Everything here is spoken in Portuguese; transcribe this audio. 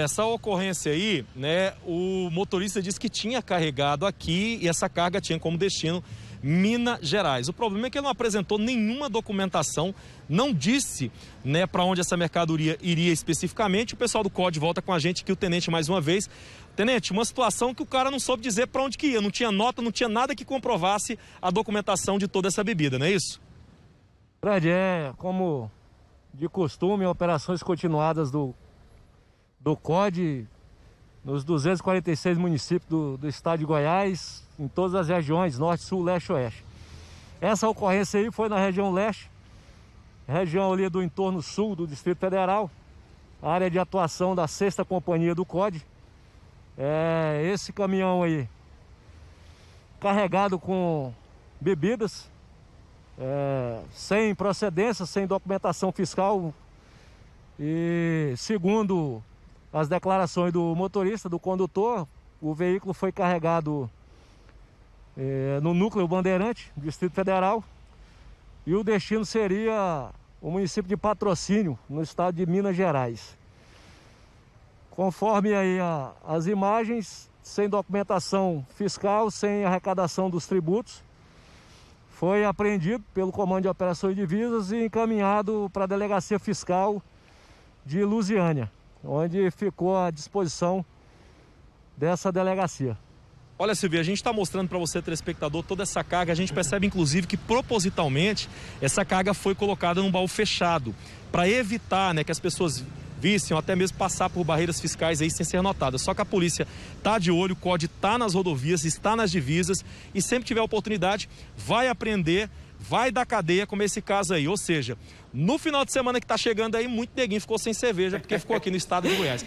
dessa ocorrência aí, né, o motorista disse que tinha carregado aqui e essa carga tinha como destino Minas Gerais. O problema é que ele não apresentou nenhuma documentação, não disse né, para onde essa mercadoria iria especificamente. O pessoal do COD volta com a gente que o tenente mais uma vez. Tenente, uma situação que o cara não soube dizer para onde que ia, não tinha nota, não tinha nada que comprovasse a documentação de toda essa bebida, não é isso? Fred, é como de costume, operações continuadas do do COD nos 246 municípios do, do estado de Goiás, em todas as regiões, norte, sul, leste, oeste. Essa ocorrência aí foi na região leste, região ali do entorno sul do Distrito Federal, área de atuação da sexta companhia do COD. É, esse caminhão aí, carregado com bebidas, é, sem procedência, sem documentação fiscal. E segundo as declarações do motorista, do condutor, o veículo foi carregado é, no núcleo Bandeirante, Distrito Federal, e o destino seria o município de Patrocínio, no estado de Minas Gerais. Conforme aí a, as imagens, sem documentação fiscal, sem arrecadação dos tributos, foi apreendido pelo Comando de Operações e Divisas e encaminhado para a Delegacia Fiscal de Lusiânia onde ficou à disposição dessa delegacia. Olha, Silvia, a gente está mostrando para você, telespectador, toda essa carga. A gente percebe, inclusive, que propositalmente essa carga foi colocada num baú fechado para evitar né, que as pessoas vissem ou até mesmo passar por barreiras fiscais aí sem ser notada. Só que a polícia está de olho, o COD está nas rodovias, está nas divisas e sempre tiver oportunidade vai apreender, vai dar cadeia como é esse caso aí. Ou seja, no final de semana que está chegando aí, muito neguinho ficou sem cerveja, porque ficou aqui no estado de Goiás.